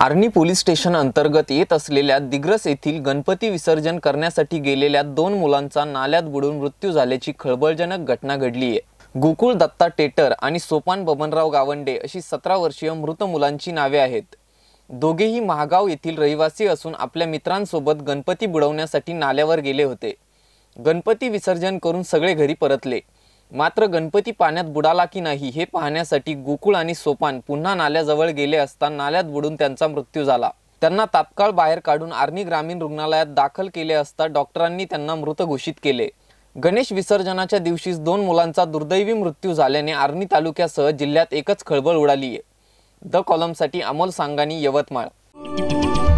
Arni police station अंतर्गत येत असलेल्या दिग्रस येथील गणपती विसर्जन करण्यासाठी गेलेल्या दोन मुलांचा नाल्यात बुडून मृत्यू झाल्याची खळबळजनक घटना घडली आहे गोकुळ दत्ता टेटर आणि सोपान बबनराव गावंडे अशी सतरा वर्षीय मृत मुलांची नावे आहेत दोघेही महागाव येथील रहिवासी असून आपल्या मित्रांसोबत गणपती बुडवण्यासाठी नाल्यावर गेले होते गणपती विसर्जन करून सगळे घरी परतले मात्र गणपती पाण्यात बुडाला की नाही हे पाहण्यासाठी गोकुळ आणि सोपान पुन्हा नाल्याजवळ गेले असता नाल्यात बुडून त्यांचा मृत्यू झाला त्यांना तात्काळ बाहेर काढून आर्नी ग्रामीण रुग्णालयात दाखल केले असता डॉक्टरांनी त्यांना मृत घोषित केले गणेश विसर्जनाच्या दिवशीच दोन मुलांचा दुर्दैवी मृत्यू झाल्याने आर्नी तालुक्यासह जिल्ह्यात एकच खळबळ उडाली द कॉलमसाठी अमोल सांगानी यवतमाळ